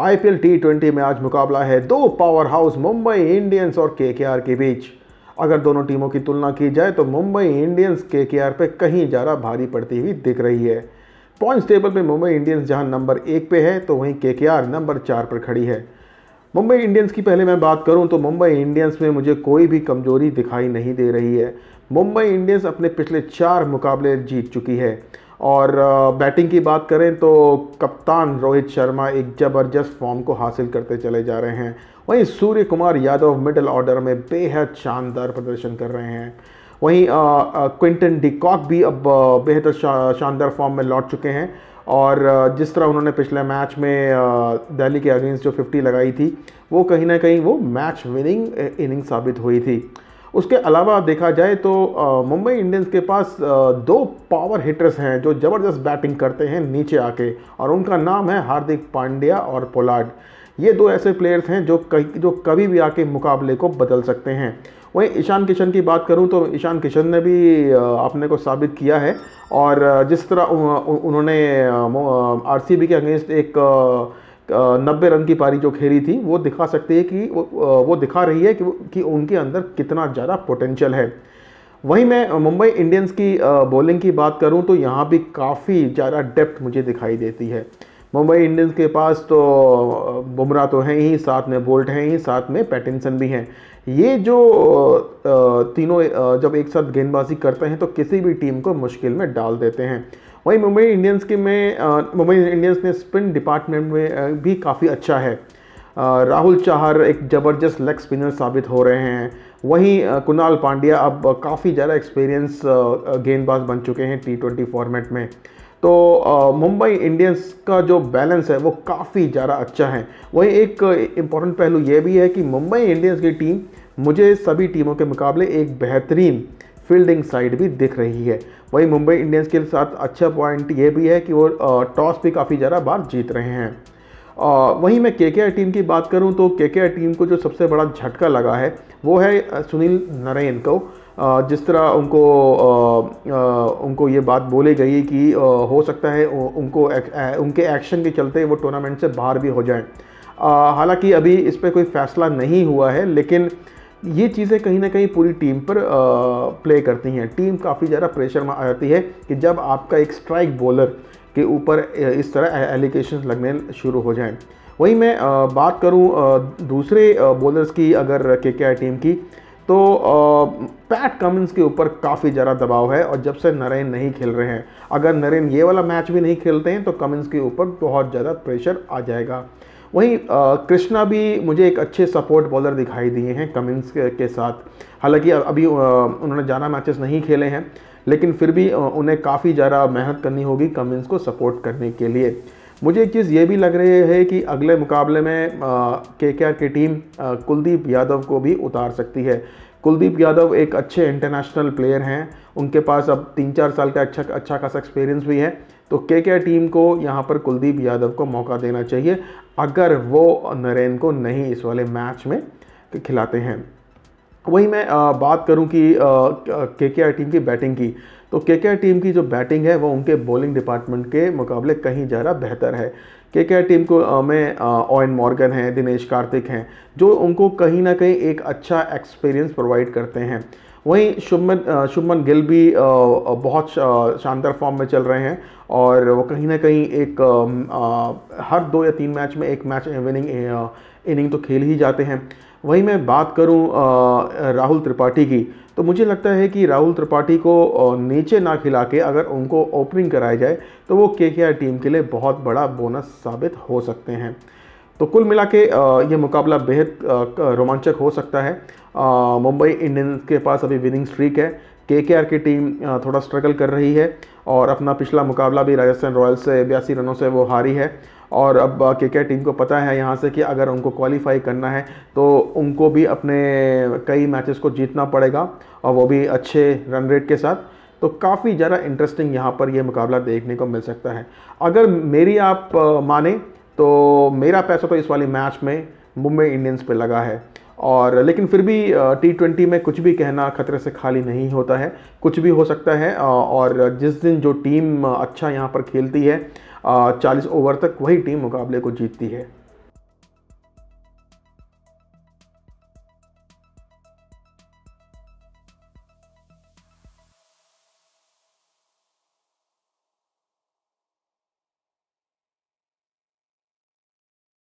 IPL T twenty में आज मुकाबला है दो पावर हाउस मुंबई इंडियंस और के के बीच अगर दोनों टीमों की तुलना की जाए तो मुंबई इंडियंस के के आर पर कहीं ज़्यादा भारी पड़ती हुई दिख रही है पॉइंट्स टेबल में मुंबई इंडियंस जहां नंबर एक पे है तो वहीं के के आर नंबर चार पर खड़ी है मुंबई इंडियंस की पहले मैं बात करूं तो मुंबई इंडियंस में मुझे कोई भी कमजोरी दिखाई नहीं दे रही है मुंबई इंडियंस अपने पिछले चार मुकाबले जीत चुकी है और बैटिंग की बात करें तो कप्तान रोहित शर्मा एक ज़बरदस्त फॉर्म को हासिल करते चले जा रहे हैं वहीं सूर्य कुमार यादव मिडल ऑर्डर में बेहद शानदार प्रदर्शन कर रहे हैं वहीं क्विंटन डिकॉक भी अब बेहतर शा, शानदार फॉर्म में लौट चुके हैं और जिस तरह उन्होंने पिछले मैच में दिल्ली के अगेंस्ट जो 50 लगाई थी वो कहीं ना कहीं वो मैच विनिंग इनिंग साबित हुई थी उसके अलावा देखा जाए तो मुंबई इंडियंस के पास दो पावर हिटर्स हैं जो ज़बरदस्त बैटिंग करते हैं नीचे आके और उनका नाम है हार्दिक पांड्या और पोलार्ड ये दो ऐसे प्लेयर्स हैं जो कहीं जो कभी भी आके मुकाबले को बदल सकते हैं वहीं ईशान किशन की बात करूं तो ईशान किशन ने भी अपने को साबित किया है और जिस तरह उन्होंने आरसीबी के अगेंस्ट एक नब्बे रन की पारी जो खेली थी वो दिखा सकती है कि वो दिखा रही है कि, कि उनके अंदर कितना ज़्यादा पोटेंशियल है वहीं मैं मुंबई इंडियंस की बॉलिंग की बात करूं तो यहाँ भी काफ़ी ज़्यादा डेप्थ मुझे दिखाई देती है मुंबई इंडियंस के पास तो बुमराह तो हैं ही साथ में बोल्ट हैं ही साथ में पैटिनसन भी हैं ये जो तीनों जब एक साथ गेंदबाजी करते हैं तो किसी भी टीम को मुश्किल में डाल देते हैं वहीं मुंबई इंडियंस के में मुंबई इंडियंस ने स्पिन डिपार्टमेंट में भी काफ़ी अच्छा है राहुल चाहर एक ज़बरदस्त लेग स्पिनर साबित हो रहे हैं वहीं कुणाल पांड्या अब काफ़ी ज़्यादा एक्सपीरियंस गेंदबाज बन चुके हैं टी ट्वेंटी फॉर्मेट में तो मुंबई इंडियंस का जो बैलेंस है वो काफ़ी ज़्यादा अच्छा है वहीं एक इम्पॉर्टेंट पहलू ये भी है कि मुंबई इंडियंस की टीम मुझे सभी टीमों के मुकाबले एक बेहतरीन फील्डिंग साइड भी दिख रही है वहीं मुंबई इंडियंस के साथ अच्छा पॉइंट ये भी है कि वो टॉस भी काफ़ी ज़्यादा बार जीत रहे हैं वहीं मैं के के टीम की बात करूं तो के के टीम को जो सबसे बड़ा झटका लगा है वो है सुनील नरेन को जिस तरह उनको उनको ये बात बोली गई कि हो सकता है उनको उनके एक्शन के चलते वो टूर्नामेंट से बाहर भी हो जाएं हालांकि अभी इस पर कोई फैसला नहीं हुआ है लेकिन ये चीज़ें कहीं ना कहीं पूरी टीम पर प्ले करती हैं टीम काफ़ी ज़्यादा प्रेशर में आ जाती है कि जब आपका एक स्ट्राइक बॉलर के ऊपर इस तरह एलिगेशन लगने शुरू हो जाएं वहीं मैं बात करूं दूसरे बॉलर्स की अगर के के टीम की तो पैट कमिंस के ऊपर काफ़ी ज़्यादा दबाव है और जब से नरेन नहीं खेल रहे हैं अगर नरेन ये वाला मैच भी नहीं खेलते हैं तो कमिंस के ऊपर बहुत ज़्यादा प्रेशर आ जाएगा वहीं कृष्णा भी मुझे एक अच्छे सपोर्ट बॉलर दिखाई दिए हैं कमिंस के साथ हालांकि अभी उन्होंने ज़्यादा मैचेस नहीं खेले हैं लेकिन फिर भी उन्हें काफ़ी ज़्यादा मेहनत करनी होगी कमिंस को सपोर्ट करने के लिए मुझे एक चीज़ ये भी लग रही है कि अगले मुकाबले में के की टीम कुलदीप यादव को भी उतार सकती है कुलदीप यादव एक अच्छे इंटरनेशनल प्लेयर हैं उनके पास अब तीन चार साल का अच्छा अच्छा खासा एक्सपीरियंस भी है तो के के टीम को यहाँ पर कुलदीप यादव को मौका देना चाहिए अगर वो नरेन को नहीं इस वाले मैच में खिलाते हैं वही मैं बात करूं कि के के टीम की बैटिंग की तो के के टीम की जो बैटिंग है वो उनके बॉलिंग डिपार्टमेंट के मुकाबले कहीं ज़्यादा बेहतर है के के टीम को में ओएन मॉर्गन हैं दिनेश कार्तिक हैं जो उनको कहीं ना कहीं एक अच्छा एक्सपीरियंस प्रोवाइड करते हैं वहीं शुभमन शुभमन गिल भी बहुत शानदार फॉर्म में चल रहे हैं और वो कहीं ना कहीं एक हर दो या तीन मैच में एक मैच विनिंग इनिंग तो खेल ही जाते हैं वहीं मैं बात करूं राहुल त्रिपाठी की तो मुझे लगता है कि राहुल त्रिपाठी को नीचे ना खिला के अगर उनको ओपनिंग कराया जाए तो वो के टीम के लिए बहुत बड़ा बोनस साबित हो सकते हैं तो कुल मिला के ये मुकाबला बेहद रोमांचक हो सकता है मुंबई इंडियंस के पास अभी विनिंग स्ट्रीक है के की टीम थोड़ा स्ट्रगल कर रही है और अपना पिछला मुकाबला भी राजस्थान रॉयल्स से बयासी रनों से वो हारी है और अब के टीम को पता है यहाँ से कि अगर उनको क्वालिफाई करना है तो उनको भी अपने कई मैचेस को जीतना पड़ेगा और वो भी अच्छे रन रेट के साथ तो काफ़ी ज़्यादा इंटरेस्टिंग यहाँ पर ये मुकाबला देखने को मिल सकता है अगर मेरी आप माने तो मेरा पैसा तो इस वाले मैच में मुंबई इंडियंस पे लगा है और लेकिन फिर भी टी ट्वेंटी में कुछ भी कहना खतरे से खाली नहीं होता है कुछ भी हो सकता है और जिस दिन जो टीम अच्छा यहाँ पर खेलती है चालीस ओवर तक वही टीम मुकाबले को जीतती है